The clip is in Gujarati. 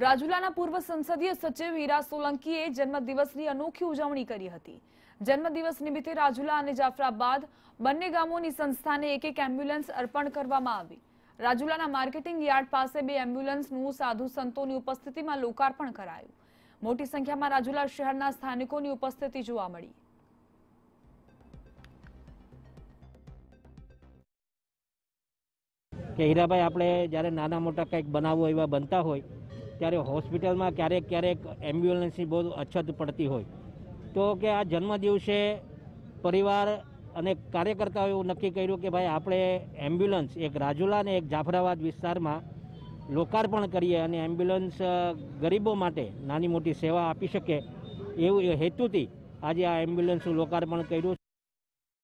રાજુલાના પૂર્વ સંસદીય સચિવ હીરા સોલંકીએ જન્મદિવસની અનોખી ઉજવણી કરી હતી જન્મદિવસ નિમિત્તે રાજુલા અને જાફરાબાદ બંને ગામોની સંસ્થાને એક એક એમ્બ્યુલન્સ અર્પણ કરવામાં આવી રાજુલાના માર્કેટિંગ યાર્ડ પાસે બે એમ્બ્યુલન્સનું સાધુ સંતોની ઉપસ્થિતિમાં લોકાર્પણ કરાયું મોટી સંખ્યામાં રાજુલા શહેરના સ્થાનિકોની ઉપસ્થિતિ જોવા મળી કે હીરાભાઈ આપણે જ્યારે નાના મોટા કંઈક બનાવવું એવા બનતા હોય ત્યારે હોસ્પિટલમાં ક્યારેક ક્યારેક એમ્બ્યુલન્સની બહુ અછત પડતી હોય તો કે આ જન્મદિવસે પરિવાર અને કાર્યકર્તાઓએ એવું નક્કી કર્યું કે ભાઈ આપણે એમ્બ્યુલન્સ એક રાજુલા અને એક જાફરાબાદ વિસ્તારમાં લોકાર્પણ કરીએ અને એમ્બ્યુલન્સ ગરીબો માટે નાની મોટી સેવા આપી શકે એવું હેતુથી આજે આ એમ્બ્યુલન્સનું લોકાર્પણ કર્યું